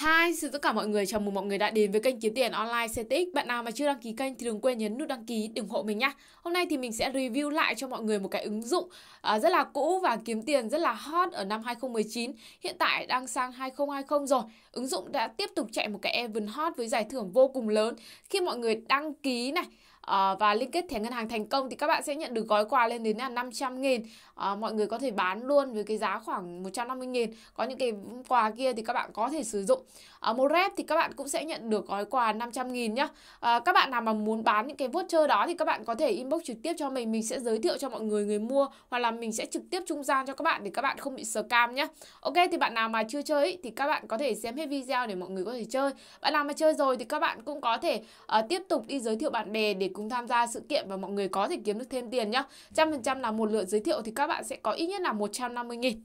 Hi, xin tất cả mọi người, chào mừng mọi người đã đến với kênh Kiếm Tiền Online CTX Bạn nào mà chưa đăng ký kênh thì đừng quên nhấn nút đăng ký ủng hộ mình nhé Hôm nay thì mình sẽ review lại cho mọi người một cái ứng dụng uh, rất là cũ và kiếm tiền rất là hot ở năm 2019 Hiện tại đang sang 2020 rồi Ứng dụng đã tiếp tục chạy một cái event hot với giải thưởng vô cùng lớn Khi mọi người đăng ký này Ờ, và liên kết thẻ ngân hàng thành công thì các bạn sẽ nhận được gói quà lên đến là 500 nghìn uh, mọi người có thể bán luôn với cái giá khoảng 150 nghìn có những cái quà kia thì các bạn có thể sử dụng uh, một rep thì các bạn cũng sẽ nhận được gói quà 500 nghìn nhá uh, các bạn nào mà muốn bán những cái voucher đó thì các bạn có thể inbox trực tiếp cho mình mình sẽ giới thiệu cho mọi người người mua hoặc là mình sẽ trực tiếp trung gian cho các bạn để các bạn không bị scam nhá Ok thì bạn nào mà chưa chơi ý, thì các bạn có thể xem hết video để mọi người có thể chơi bạn nào mà chơi rồi thì các bạn cũng có thể uh, tiếp tục đi giới thiệu bạn bè để cùng cùng tham gia sự kiện và mọi người có thể kiếm được thêm tiền nhá. Trăm phần trăm là một lượt giới thiệu thì các bạn sẽ có ít nhất là 150 nghìn.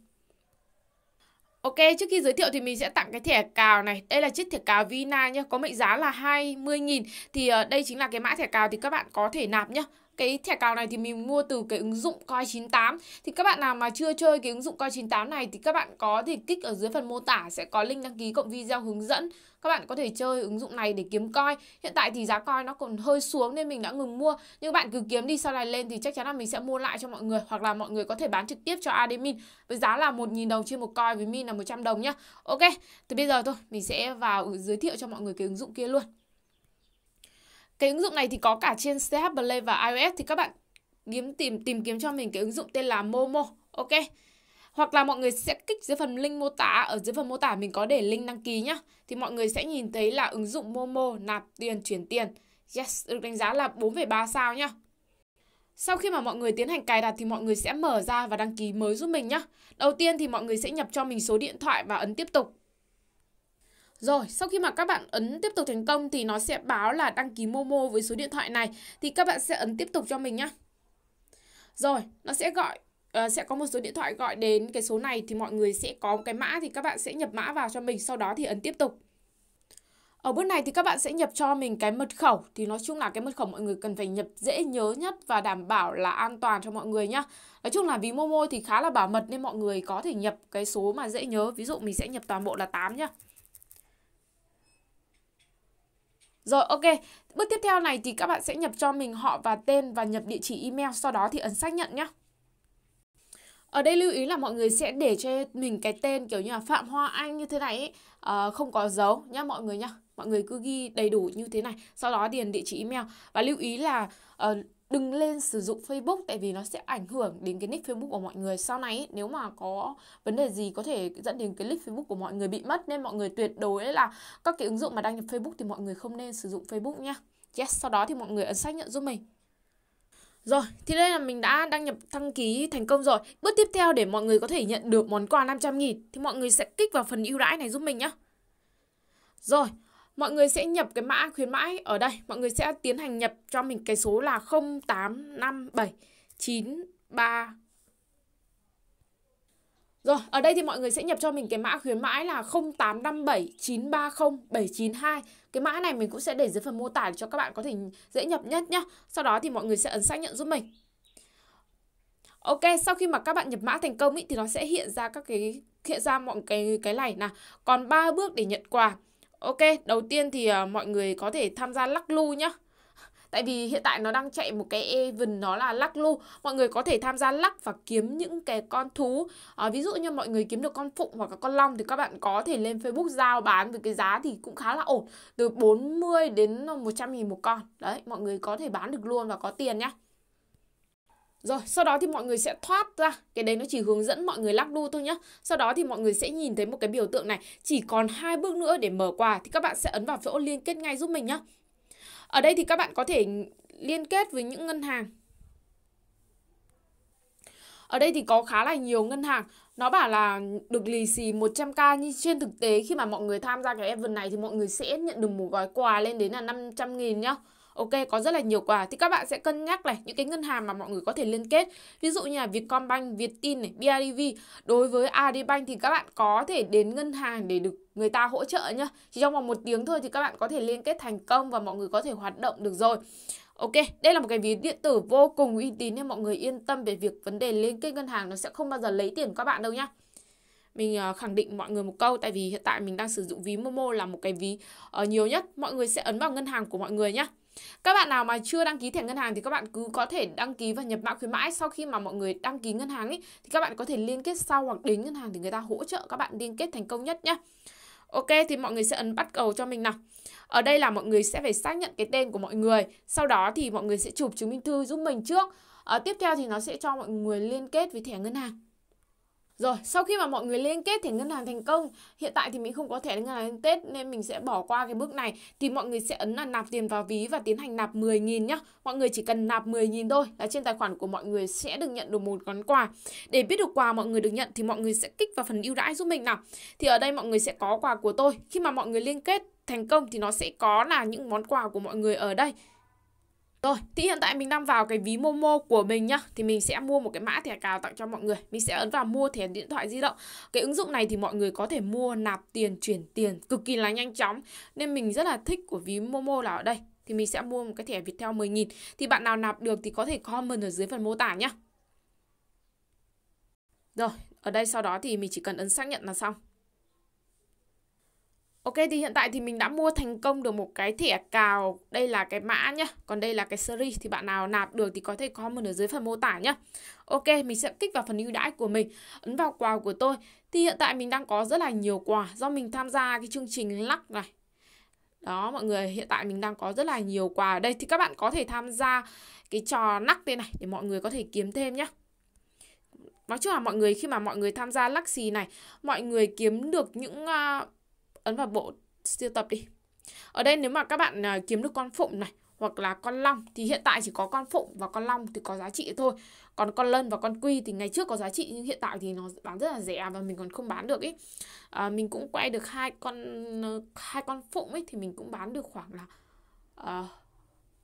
Ok, trước khi giới thiệu thì mình sẽ tặng cái thẻ cào này. Đây là chiếc thẻ cào Vina nhá, có mệnh giá là 20.000. Thì ờ, đây chính là cái mã thẻ cào thì các bạn có thể nạp nhá cái thẻ cào này thì mình mua từ cái ứng dụng Coi 98 thì các bạn nào mà chưa chơi cái ứng dụng Coi 98 này thì các bạn có thể kích ở dưới phần mô tả sẽ có link đăng ký cộng video hướng dẫn các bạn có thể chơi ứng dụng này để kiếm coi hiện tại thì giá coi nó còn hơi xuống nên mình đã ngừng mua nhưng bạn cứ kiếm đi sau này lên thì chắc chắn là mình sẽ mua lại cho mọi người hoặc là mọi người có thể bán trực tiếp cho admin với giá là 1.000 đồng trên một coi với min là 100 đồng nhá ok thì bây giờ thôi mình sẽ vào giới thiệu cho mọi người cái ứng dụng kia luôn cái ứng dụng này thì có cả trên CH Play và iOS thì các bạn kiếm tìm tìm kiếm cho mình cái ứng dụng tên là Momo. Ok. Hoặc là mọi người sẽ kích dưới phần link mô tả, ở dưới phần mô tả mình có để link đăng ký nhá. Thì mọi người sẽ nhìn thấy là ứng dụng Momo nạp tiền chuyển tiền. Yes, được đánh giá là 4,3 sao nhá. Sau khi mà mọi người tiến hành cài đặt thì mọi người sẽ mở ra và đăng ký mới giúp mình nhá Đầu tiên thì mọi người sẽ nhập cho mình số điện thoại và ấn tiếp tục. Rồi, sau khi mà các bạn ấn tiếp tục thành công thì nó sẽ báo là đăng ký Momo với số điện thoại này. Thì các bạn sẽ ấn tiếp tục cho mình nhá. Rồi, nó sẽ gọi uh, sẽ có một số điện thoại gọi đến cái số này thì mọi người sẽ có cái mã thì các bạn sẽ nhập mã vào cho mình, sau đó thì ấn tiếp tục. Ở bước này thì các bạn sẽ nhập cho mình cái mật khẩu thì nói chung là cái mật khẩu mọi người cần phải nhập dễ nhớ nhất và đảm bảo là an toàn cho mọi người nhá. Nói chung là vì Momo thì khá là bảo mật nên mọi người có thể nhập cái số mà dễ nhớ. Ví dụ mình sẽ nhập toàn bộ là 8 nhá. Rồi ok, bước tiếp theo này thì các bạn sẽ nhập cho mình họ và tên và nhập địa chỉ email, sau đó thì ấn xác nhận nhé. Ở đây lưu ý là mọi người sẽ để cho mình cái tên kiểu như là Phạm Hoa Anh như thế này ấy, à, không có dấu nhá mọi người nhá. Mọi người cứ ghi đầy đủ như thế này, sau đó điền địa chỉ email và lưu ý là uh, đừng lên sử dụng Facebook tại vì nó sẽ ảnh hưởng đến cái nick Facebook của mọi người sau này nếu mà có vấn đề gì có thể dẫn đến cái nick Facebook của mọi người bị mất nên mọi người tuyệt đối là các cái ứng dụng mà đăng nhập Facebook thì mọi người không nên sử dụng Facebook nha. Yes, sau đó thì mọi người ấn xác nhận giúp mình. Rồi, thì đây là mình đã đăng nhập đăng ký thành công rồi. Bước tiếp theo để mọi người có thể nhận được món quà 500 nghìn thì mọi người sẽ kích vào phần ưu đãi này giúp mình nhé. Rồi, mọi người sẽ nhập cái mã khuyến mãi ở đây mọi người sẽ tiến hành nhập cho mình cái số là 0857933 rồi, ở đây thì mọi người sẽ nhập cho mình cái mã khuyến mãi là 0857930792. Cái mã này mình cũng sẽ để dưới phần mô tả cho các bạn có thể dễ nhập nhất nhá. Sau đó thì mọi người sẽ ấn xác nhận giúp mình. Ok, sau khi mà các bạn nhập mã thành công ý, thì nó sẽ hiện ra các cái hiện ra mọi cái cái này là còn 3 bước để nhận quà. Ok, đầu tiên thì uh, mọi người có thể tham gia lắc lu nhá. Tại vì hiện tại nó đang chạy một cái event nó là lắc lu Mọi người có thể tham gia lắc và kiếm những cái con thú à, Ví dụ như mọi người kiếm được con phụng hoặc là con long Thì các bạn có thể lên Facebook giao bán với cái giá thì cũng khá là ổn Từ 40 đến 100 nghìn một con Đấy, mọi người có thể bán được luôn và có tiền nhá rồi, sau đó thì mọi người sẽ thoát ra. Cái đấy nó chỉ hướng dẫn mọi người lắc đu thôi nhá. Sau đó thì mọi người sẽ nhìn thấy một cái biểu tượng này. Chỉ còn hai bước nữa để mở quà. Thì các bạn sẽ ấn vào chỗ liên kết ngay giúp mình nhá. Ở đây thì các bạn có thể liên kết với những ngân hàng. Ở đây thì có khá là nhiều ngân hàng Nó bảo là được lì xì 100k Nhưng trên thực tế khi mà mọi người tham gia cái event này Thì mọi người sẽ nhận được một gói quà lên đến là 500 nghìn nhá Ok, có rất là nhiều quà thì các bạn sẽ cân nhắc này những cái ngân hàng mà mọi người có thể liên kết. Ví dụ như là Vietcombank, Vietin này, BIDV. Đối với Adbank thì các bạn có thể đến ngân hàng để được người ta hỗ trợ nhá. Chỉ trong vòng một tiếng thôi thì các bạn có thể liên kết thành công và mọi người có thể hoạt động được rồi. Ok, đây là một cái ví điện tử vô cùng uy tín nên mọi người yên tâm về việc vấn đề liên kết ngân hàng nó sẽ không bao giờ lấy tiền các bạn đâu nhá mình uh, khẳng định mọi người một câu tại vì hiện tại mình đang sử dụng ví Momo là một cái ví uh, nhiều nhất mọi người sẽ ấn vào ngân hàng của mọi người nhé các bạn nào mà chưa đăng ký thẻ ngân hàng thì các bạn cứ có thể đăng ký và nhập mã khuyến mãi sau khi mà mọi người đăng ký ngân hàng ấy thì các bạn có thể liên kết sau hoặc đến ngân hàng thì người ta hỗ trợ các bạn liên kết thành công nhất nhé Ok thì mọi người sẽ ấn bắt cầu cho mình nào. Ở đây là mọi người sẽ phải xác nhận cái tên của mọi người, sau đó thì mọi người sẽ chụp chứng minh thư giúp mình trước. À, tiếp theo thì nó sẽ cho mọi người liên kết với thẻ ngân hàng. Rồi, sau khi mà mọi người liên kết thẻ ngân hàng thành công, hiện tại thì mình không có thẻ ngân hàng Tết nên mình sẽ bỏ qua cái bước này thì mọi người sẽ ấn là nạp tiền vào ví và tiến hành nạp 10.000 nhá. Mọi người chỉ cần nạp 10.000 thôi là trên tài khoản của mọi người sẽ được nhận được một món quà. Để biết được quà mọi người được nhận thì mọi người sẽ kích vào phần ưu đãi giúp mình nào. Thì ở đây mọi người sẽ có quà của tôi. Khi mà mọi người liên kết thành công thì nó sẽ có là những món quà của mọi người ở đây. Rồi, thì hiện tại mình đang vào cái ví Momo của mình nhá Thì mình sẽ mua một cái mã thẻ cào tặng cho mọi người Mình sẽ ấn vào mua thẻ điện thoại di động Cái ứng dụng này thì mọi người có thể mua, nạp tiền, chuyển tiền Cực kỳ là nhanh chóng Nên mình rất là thích của ví Momo là ở đây Thì mình sẽ mua một cái thẻ Viettel 10.000 Thì bạn nào nạp được thì có thể comment ở dưới phần mô tả nhá Rồi, ở đây sau đó thì mình chỉ cần ấn xác nhận là xong Ok thì hiện tại thì mình đã mua thành công được một cái thẻ cào Đây là cái mã nhá Còn đây là cái series thì bạn nào nạp được thì có thể comment ở dưới phần mô tả nhá Ok mình sẽ kích vào phần ưu đãi của mình Ấn vào quà của tôi Thì hiện tại mình đang có rất là nhiều quà Do mình tham gia cái chương trình lắc này đó mọi người hiện tại mình đang có rất là nhiều quà ở đây thì các bạn có thể tham gia cái trò nắc tên này để mọi người có thể kiếm thêm nhá nói chung là mọi người khi mà mọi người tham gia lắc xì này mọi người kiếm được những uh, ấn vào bộ siêu tập đi ở đây nếu mà các bạn à, kiếm được con phụng này hoặc là con long thì hiện tại chỉ có con phụng và con long thì có giá trị thôi còn con lân và con quy thì ngày trước có giá trị nhưng hiện tại thì nó bán rất là rẻ và mình còn không bán được ý à, mình cũng quay được hai con ờ, hai con phụng ấy thì mình cũng bán được khoảng là uh,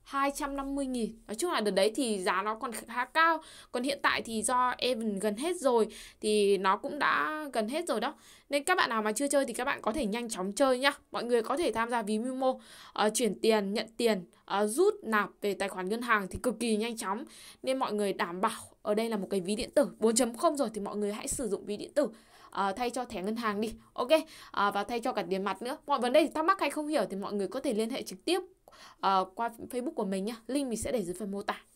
250 nghìn Nói chung là đợt đấy thì giá nó còn khá cao Còn hiện tại thì do event gần hết rồi Thì nó cũng đã gần hết rồi đó Nên các bạn nào mà chưa chơi thì các bạn có thể nhanh chóng chơi nhá Mọi người có thể tham gia ví Mimo uh, Chuyển tiền, nhận tiền, uh, rút, nạp về tài khoản ngân hàng thì cực kỳ nhanh chóng Nên mọi người đảm bảo ở đây là một cái ví điện tử 4.0 rồi thì mọi người hãy sử dụng ví điện tử uh, thay cho thẻ ngân hàng đi Ok uh, Và thay cho cả tiền mặt nữa Mọi vấn đề thì thắc mắc hay không hiểu thì mọi người có thể liên hệ trực tiếp uh, qua Facebook của mình nhá. Link mình sẽ để dưới phần mô tả.